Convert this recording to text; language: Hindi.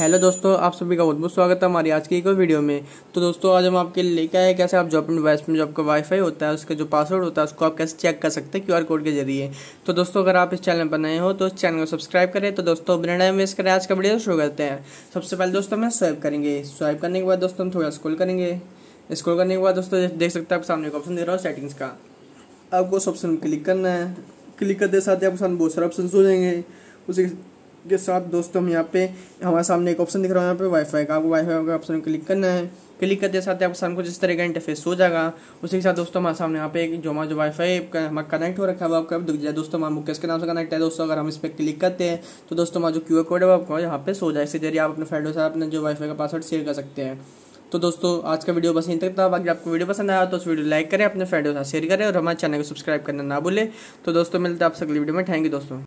हेलो दोस्तों आप सभी का बहुत बहुत स्वागत है हमारी आज की एक और वीडियो में तो दोस्तों आज हम आपके लिए लेके आए कैसे आप जॉब एंड वाइस में जो आपका वाईफाई होता है उसका जो पासवर्ड होता है उसको आप कैसे चेक कर सकते हैं क्यूआर कोड के जरिए तो दोस्तों अगर आप इस चैनल पर नए हो तो इस चैनल को सब्सक्राइब करें तो दोस्तों बिना टाइम वेस्ट करें आज का वीडियो शुरू करते हैं सबसे पहले दोस्तों हमें स्वाइप करेंगे स्वाइप करने के बाद दोस्तों हम थोड़ा स्क्रॉल करेंगे स्क्रॉल करने के बाद दोस्तों देख सकते हैं आप सामने एक ऑप्शन दे रहा हूँ सेटिंग्स का आपको उस ऑप्शन क्लिक करना है क्लिक करते साथ ही आपके सामने बहुत सारे ऑप्शन हो जाएंगे उसी के साथ दोस्तों हम यहाँ पे हमारे सामने एक ऑप्शन दिख रहा है यहाँ पे वाईफाई का आपको वाईफाई का ऑप्शन क्लिक करना है क्लिक करते साथ आपके सामने कुछ इस तरह का इंटरफेस हो जाएगा उसी के साथ दोस्तों हमारे सामने यहाँ पे एक जो हमारा जो वाईफाई हमारा कनेक्ट हो रखा है वो आपका दिख जाए दोस्तों हमारा मुकेश के नाम से कनेक्ट है दोस्तों अगर हम इस पर क्लिक करते हैं तो दोस्तों हमारा जो क्यू कोड है वो आपको यहाँ पे सो जाए इसके जरिए आप अपने फ्रेंडों के साथ अपने जो वाईफाई का पासवर्ड शेयर कर सकते हैं तो दोस्तों आज का वीडियो बस यहीं तक था बाकी आपको वीडियो पसंद आया तो उस वीडियो लाइक करें अपने फ्रेंडों से साथ शेयर करें और हमारे चैनल को सब्सक्राइब करना ना भूलें तो दोस्तों मिलते हैं आपसे अगली वीडियो में थैंक यू दोस्तों